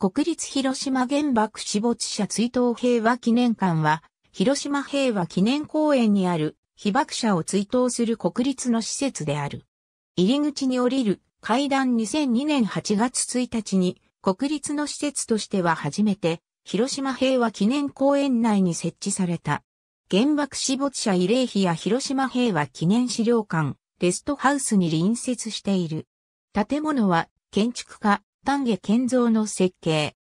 国立広島原爆死没者追悼平和記念館は、広島平和記念公園にある被爆者を追悼する国立の施設である。入り口に降りる階段2002年8月1日に国立の施設としては初めて広島平和記念公園内に設置された。原爆死没者慰霊碑や広島平和記念資料館、レストハウスに隣接している。建物は建築家丹下建造の設計。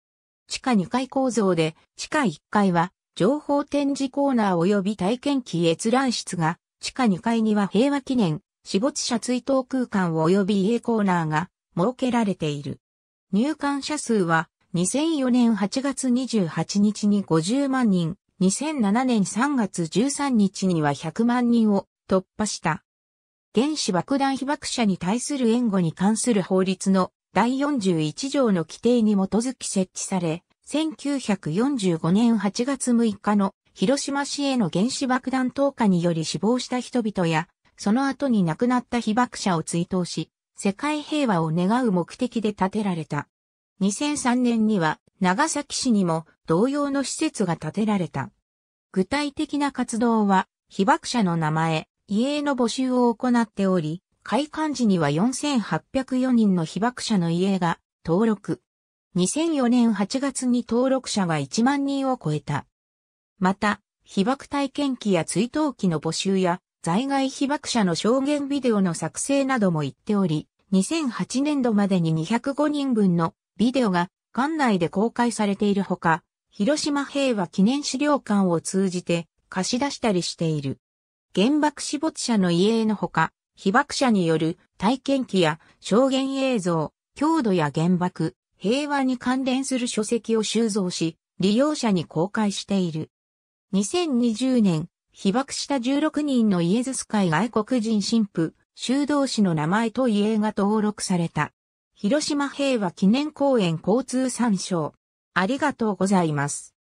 地下2階構造で、地下1階は情報展示コーナー及び体験機閲覧室が、地下2階には平和記念、死没者追悼空間及び家コーナーが設けられている。入館者数は2004年8月28日に50万人、2007年3月13日には100万人を突破した。原子爆弾被爆者に対する援護に関する法律の第41条の規定に基づき設置され、1945年8月6日の広島市への原子爆弾投下により死亡した人々や、その後に亡くなった被爆者を追悼し、世界平和を願う目的で建てられた。2003年には長崎市にも同様の施設が建てられた。具体的な活動は被爆者の名前、遺影の募集を行っており、開館時には4804人の被爆者の遺影が登録。2004年8月に登録者が1万人を超えた。また、被爆体験記や追悼記の募集や、在外被爆者の証言ビデオの作成なども言っており、2008年度までに205人分のビデオが館内で公開されているほか、広島平和記念資料館を通じて貸し出したりしている。原爆死没者の遺影のほか、被爆者による体験記や証言映像、強度や原爆、平和に関連する書籍を収蔵し、利用者に公開している。2020年、被爆した16人のイエズス会外国人神父、修道士の名前と遺影が登録された。広島平和記念公園交通参照。ありがとうございます。